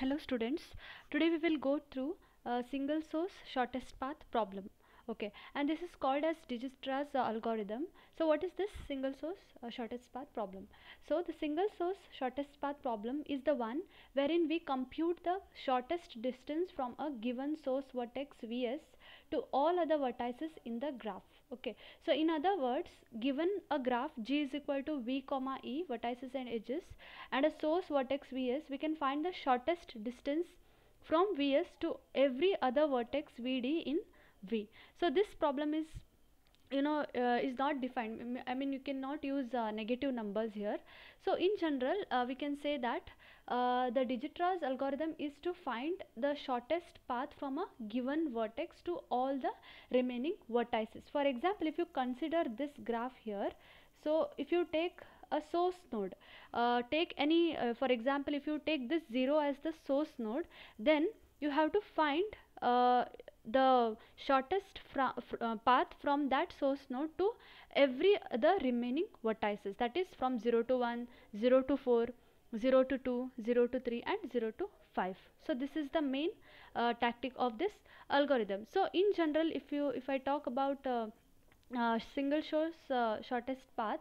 Hello students, today we will go through a single source shortest path problem. Okay, and this is called as Dijkstra's uh, algorithm. So what is this single source uh, shortest path problem? So the single source shortest path problem is the one wherein we compute the shortest distance from a given source vertex Vs to all other vertices in the graph okay so in other words given a graph g is equal to v comma e vertices and edges and a source vertex vs we can find the shortest distance from vs to every other vertex vd in v so this problem is you know uh, is not defined i mean you cannot use uh, negative numbers here so in general uh, we can say that uh, the digitra's algorithm is to find the shortest path from a given vertex to all the remaining vertices for example if you consider this graph here so if you take a source node uh, take any uh, for example if you take this 0 as the source node then you have to find the shortest fr uh, path from that source node to every other remaining vertices that is from 0 to 1 0 to 4 0 to 2 0 to 3 and 0 to 5 so this is the main uh, tactic of this algorithm so in general if you if i talk about uh, uh, single source uh, shortest path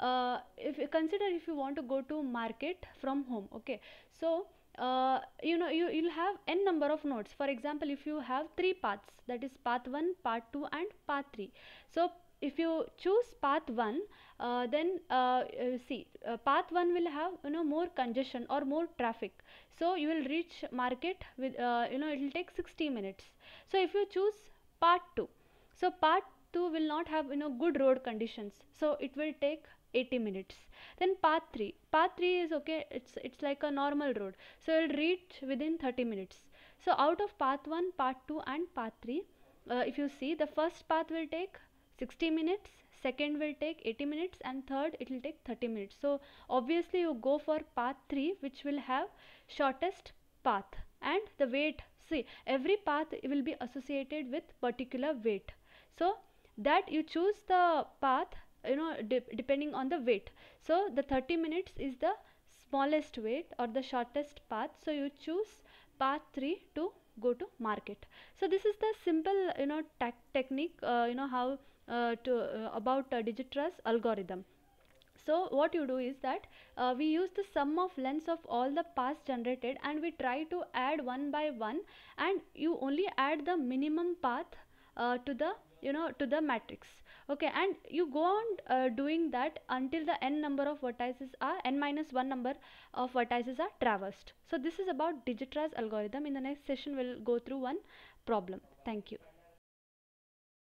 uh, if you consider if you want to go to market from home okay so uh, you know you will have n number of nodes for example if you have three paths that is path 1 path 2 and path 3 so if you choose path 1 uh, then uh, uh see uh, path 1 will have you know more congestion or more traffic so you will reach market with uh, you know it will take 60 minutes so if you choose path 2 so path 2 will not have you know good road conditions so it will take 80 minutes then path 3 path 3 is okay it's it's like a normal road so it will reach within 30 minutes so out of path 1 path 2 and path 3 uh, if you see the first path will take 60 minutes second will take 80 minutes and third it will take 30 minutes so obviously you go for path 3 which will have shortest path and the weight see every path will be associated with particular weight so that you choose the path you know de- depending on the weight so the 30 minutes is the smallest weight or the shortest path so you choose path 3 to go to market so this is the simple you know tech technique uh, you know how uh, to uh, about uh, digitrust algorithm so what you do is that uh, we use the sum of lengths of all the paths generated and we try to add one by one and you only add the minimum path uh, to the you know to the matrix okay and you go on uh, doing that until the n number of vertices are n minus 1 number of vertices are traversed so this is about Digitra's algorithm in the next session we'll go through one problem thank you